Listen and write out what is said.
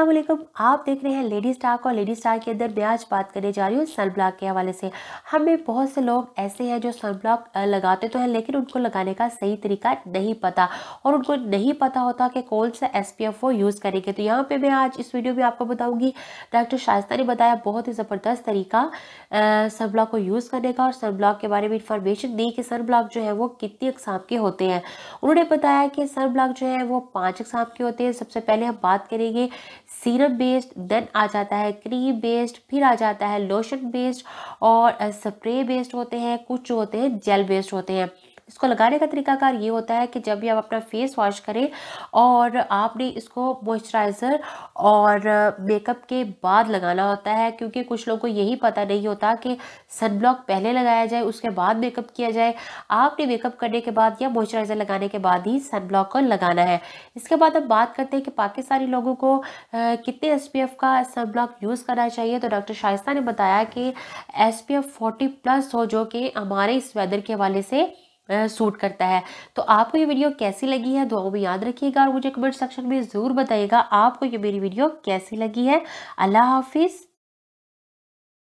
असलम आप देख रहे हैं लेडी स्टार और लेडी स्टार के अंदर मैं आज बात करने जा रही हूँ सन ब्लॉक के हवाले से हमें बहुत से लोग ऐसे हैं जो सन ब्लॉक लगाते तो हैं लेकिन उनको लगाने का सही तरीका नहीं पता और उनको नहीं पता होता कि कौन सा एस पी एफ वो यूज़ करेंगे तो यहाँ पे मैं आज इस वीडियो में आपको बताऊँगी डॉक्टर शाइस्ता ने बताया बहुत ही ज़बरदस्त तरीका सन ब्लॉक को यूज़ करने का और सन ब्लॉक के बारे में इन्फॉर्मेशन दी कि सन ब्लॉक जो है वो कितनी अकसाम के होते हैं उन्होंने बताया कि सन ब्लॉक जो है वो पाँच अकसाम के होते हैं सबसे पहले हम बात करेंगे सीरप बेस्ड देन आ जाता है क्रीम बेस्ड फिर आ जाता है लोशन बेस्ड और स्प्रे बेस्ड होते हैं कुछ होते हैं जेल बेस्ड होते हैं इसको लगाने का तरीकाकार ये होता है कि जब भी आप अपना फेस वॉश करें और आपने इसको मॉइस्चराइज़र और मेकअप के बाद लगाना होता है क्योंकि कुछ लोगों को यही पता नहीं होता कि सन ब्लॉक पहले लगाया जाए उसके बाद मेकअप किया जाए आपने मेकअप करने के बाद या मॉइस्चराइज़र लगाने के बाद ही सन ब्लॉक को लगाना है इसके बाद हम बात करते हैं कि पाकिस्तानी लोगों को कितने एस का सन ब्लॉक यूज़ करना चाहिए तो डॉक्टर शाइस्ता ने बताया कि एस पी प्लस हो जो कि हमारे इस वेदर के हवाले से सूट करता है तो आपको ये वीडियो कैसी लगी है दुआओं में याद रखिएगा और मुझे कमेंट सेक्शन में ज़रूर बताइएगा आपको ये मेरी वीडियो कैसी लगी है अल्लाह हाफिज़